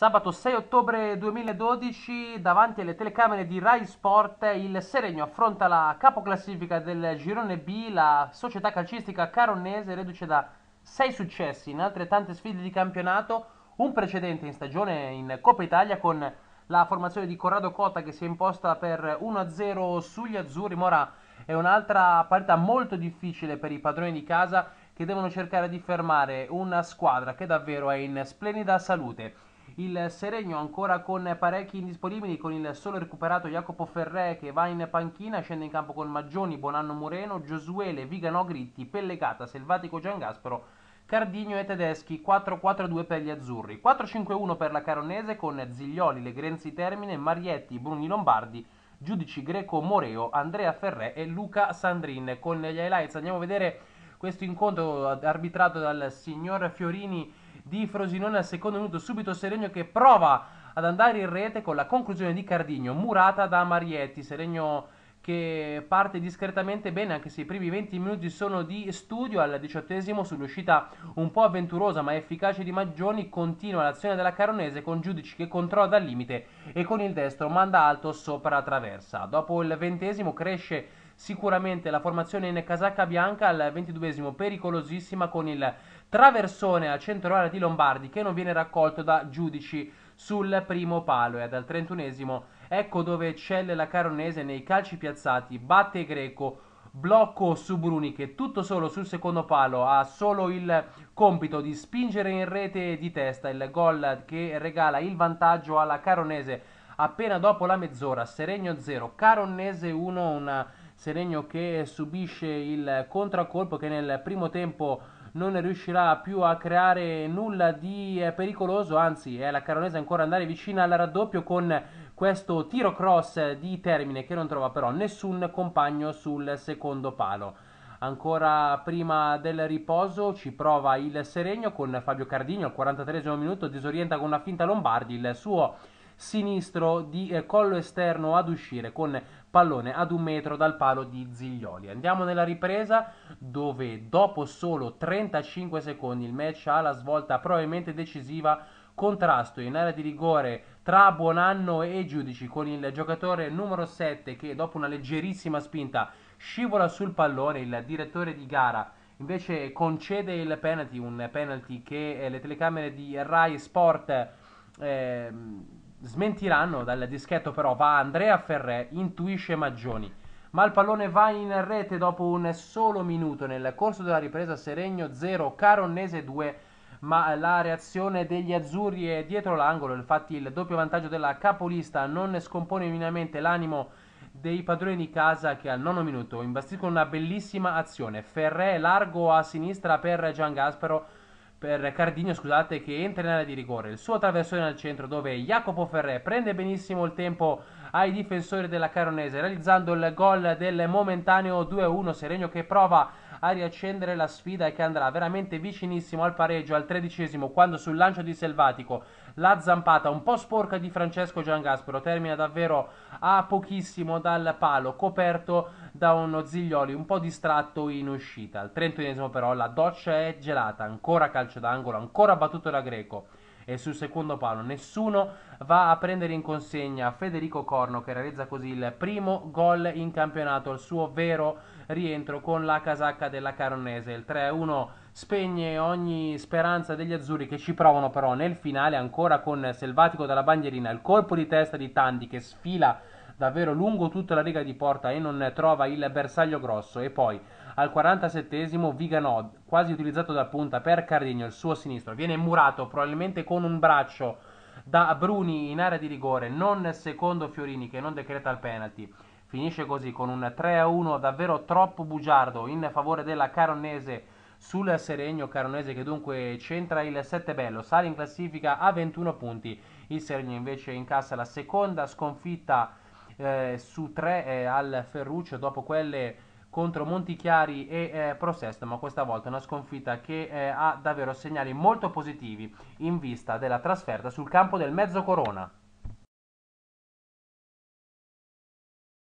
Sabato 6 ottobre 2012, davanti alle telecamere di Rai Sport, il Seregno affronta la capoclassifica del girone B, la società calcistica caronnese, reduce da 6 successi in altrettante sfide di campionato, un precedente in stagione in Coppa Italia con la formazione di Corrado Cota che si è imposta per 1-0 sugli azzurri. Mora è un'altra partita molto difficile per i padroni di casa che devono cercare di fermare una squadra che davvero è in splendida salute il Seregno ancora con parecchi indisponibili con il solo recuperato Jacopo Ferré che va in panchina scende in campo con Maggioni, Bonanno Moreno, Giosuele, Vigano Gritti, Pellegata, Selvatico Giangaspero Cardigno e Tedeschi 4-4-2 per gli azzurri, 4-5-1 per la Caronese con Ziglioli, Legrenzi Termine, Marietti, Bruni Lombardi, Giudici Greco Moreo, Andrea Ferré e Luca Sandrin. Con gli highlights andiamo a vedere questo incontro arbitrato dal signor Fiorini di Frosinone al secondo minuto, subito Serenio che prova ad andare in rete con la conclusione di Cardigno, murata da Marietti, Serenio che parte discretamente bene anche se i primi 20 minuti sono di studio al diciottesimo sull'uscita un po' avventurosa ma efficace di Maggioni continua l'azione della Caronese con Giudici che controlla dal limite e con il destro manda alto sopra la traversa dopo il ventesimo cresce sicuramente la formazione in casacca bianca al ventiduesimo pericolosissima con il traversone a centro di Lombardi che non viene raccolto da giudici sul primo palo e dal trentunesimo ecco dove eccelle la Caronese nei calci piazzati, batte Greco, blocco su Bruni che tutto solo sul secondo palo ha solo il compito di spingere in rete di testa il gol che regala il vantaggio alla Caronese appena dopo la mezz'ora, Seregno 0, Caronese 1, un Seregno che subisce il contraccolpo che nel primo tempo non riuscirà più a creare nulla di eh, pericoloso, anzi è eh, la Caronese ancora andare vicina al raddoppio con questo tiro cross di termine che non trova però nessun compagno sul secondo palo. Ancora prima del riposo ci prova il Seregno con Fabio Cardigno al 43 minuto, disorienta con una finta Lombardi il suo sinistro di eh, collo esterno ad uscire con pallone ad un metro dal palo di Ziglioli. Andiamo nella ripresa dove dopo solo 35 secondi il match ha la svolta probabilmente decisiva contrasto in area di rigore tra Buonanno e Giudici con il giocatore numero 7 che dopo una leggerissima spinta scivola sul pallone il direttore di gara invece concede il penalty un penalty che eh, le telecamere di Rai Sport eh, smentiranno dal dischetto però va Andrea Ferré, intuisce Maggioni. Ma il pallone va in rete dopo un solo minuto. Nel corso della ripresa Seregno 0, Caronnese 2, ma la reazione degli azzurri è dietro l'angolo. Infatti il doppio vantaggio della capolista non scompone minimamente l'animo dei padroni di casa che al nono minuto imbastiscono una bellissima azione. Ferré largo a sinistra per Gian Gaspero per Cardinio, scusate, che entra in area di rigore. Il suo traversone al centro dove Jacopo Ferré prende benissimo il tempo ai difensori della Caronese, realizzando il gol del momentaneo 2-1 Serenio che prova a riaccendere la sfida e che andrà veramente vicinissimo al pareggio al tredicesimo quando sul lancio di Selvatico la zampata un po' sporca di Francesco Giangaspero termina davvero a pochissimo dal palo coperto da uno Ziglioli un po' distratto in uscita al trentunesimo però la doccia è gelata ancora calcio d'angolo ancora battuto da Greco e sul secondo palo nessuno va a prendere in consegna Federico Corno che realizza così il primo gol in campionato, il suo vero rientro con la casacca della Caronese. Il 3-1 spegne ogni speranza degli azzurri che ci provano però nel finale ancora con Selvatico dalla bandierina, il colpo di testa di Tandi che sfila davvero lungo tutta la riga di porta e non trova il bersaglio grosso e poi al 47esimo Viganò, quasi utilizzato da punta per Cardigno, il suo sinistro, viene murato probabilmente con un braccio da Bruni in area di rigore, non secondo Fiorini che non decreta il penalty. Finisce così con un 3-1 davvero troppo bugiardo in favore della Caronese sul Seregno Caronese che dunque centra il 7 bello, sale in classifica a 21 punti. Il Seregno invece incassa la seconda sconfitta eh, su 3 eh, al Ferruccio dopo quelle contro Montichiari e eh, Prosesto, ma questa volta una sconfitta che eh, ha davvero segnali molto positivi in vista della trasferta sul campo del Mezzo Corona.